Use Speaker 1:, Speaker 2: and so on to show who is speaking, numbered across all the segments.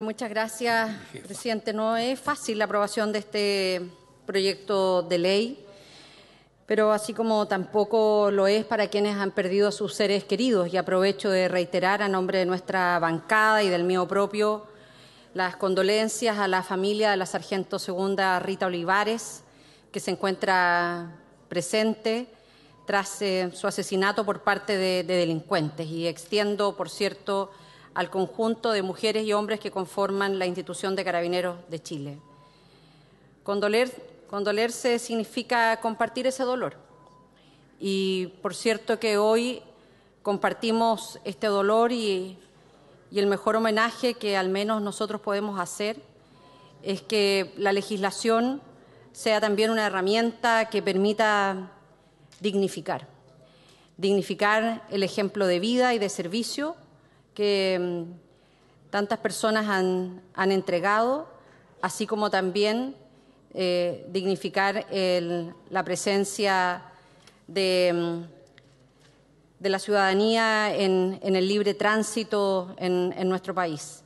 Speaker 1: Muchas gracias, presidente. No es fácil la aprobación de este proyecto de ley, pero así como tampoco lo es para quienes han perdido a sus seres queridos. Y aprovecho de reiterar a nombre de nuestra bancada y del mío propio las condolencias a la familia de la sargento segunda Rita Olivares, que se encuentra presente tras eh, su asesinato por parte de delincuentes. Y extiendo, por cierto, al conjunto de mujeres y hombres que conforman la institución de carabineros de Chile. condolerse significa compartir ese dolor. Y por cierto que hoy compartimos este dolor y el mejor homenaje que al menos nosotros podemos hacer es que la legislación sea también una herramienta que permita dignificar, dignificar el ejemplo de vida y de servicio que mm, tantas personas han, entregado, así como también eh, dignificar la presencia mm, de, la ciudadanía en, el libre tránsito en, nuestro país.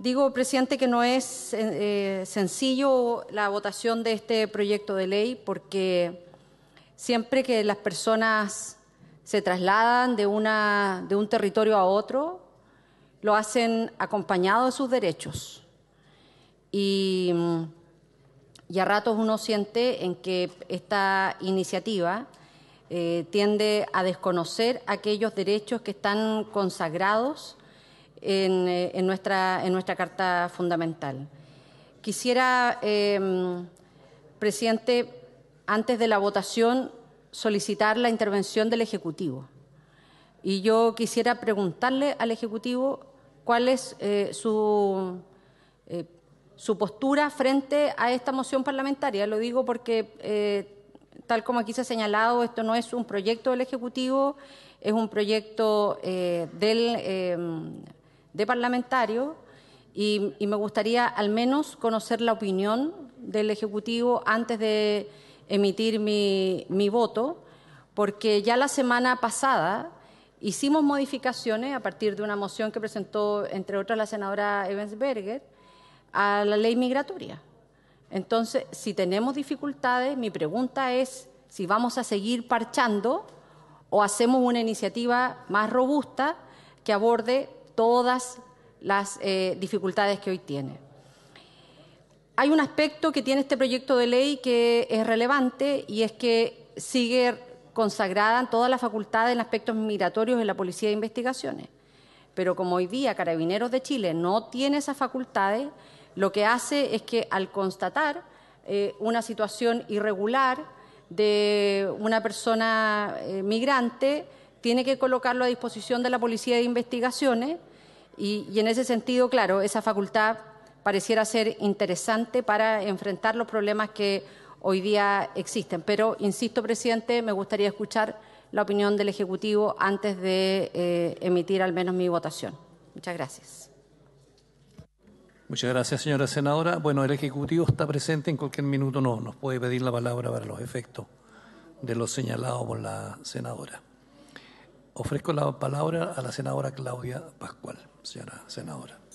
Speaker 1: Digo, presidente, que no es eh, sencillo la votación de este proyecto de ley porque siempre que las personas se trasladan de un territorio a otro, lo hacen acompañado de sus derechos. Mm, y, a ratos uno siente en que esta iniciativa eh, tiende a desconocer aquellos derechos que están consagrados en, eh, nuestra, Carta Fundamental. Quisiera, eh, mm, presidente, antes de la votación, solicitar la intervención del Ejecutivo. Y yo quisiera preguntarle al Ejecutivo cuál es eh, su, eh, su, postura frente a esta moción parlamentaria. Lo digo porque, eh, tal como aquí se ha señalado, esto no es un proyecto del Ejecutivo, es un proyecto del, em, de parlamentario. Y, me gustaría al menos conocer la opinión del Ejecutivo antes de emitir mi, mi voto, porque ya la semana pasada Hicimos modificaciones a partir de una moción que presentó, entre otras, la senadora Evans-Berger a la ley migratoria. Entonces, si tenemos dificultades, mi pregunta es si vamos a seguir parchando o hacemos una iniciativa más robusta que aborde todas las eh, dificultades que hoy tiene. Hay un aspecto que tiene este proyecto de ley que es relevante y es que sigue en todas las facultades en aspectos migratorios en la Policía de Investigaciones. Pero como hoy día Carabineros de Chile no tiene esas facultades, lo que hace es que al constatar eh, una situación irregular de una persona eh, migrante, tiene que colocarlo a disposición de la Policía de Investigaciones y, y, en ese sentido, claro, esa facultad pareciera ser interesante para enfrentar los problemas que hoy día existen. Pero, insisto, presidente, me gustaría escuchar la opinión del Ejecutivo antes de eh, emitir al menos mi votación. Muchas gracias. Muchas gracias, señora senadora. Bueno, el Ejecutivo está presente en cualquier minuto, no, nos puede pedir la palabra para los efectos de lo señalado por la senadora. Ofrezco la palabra a la senadora Claudia Pascual, señora senadora.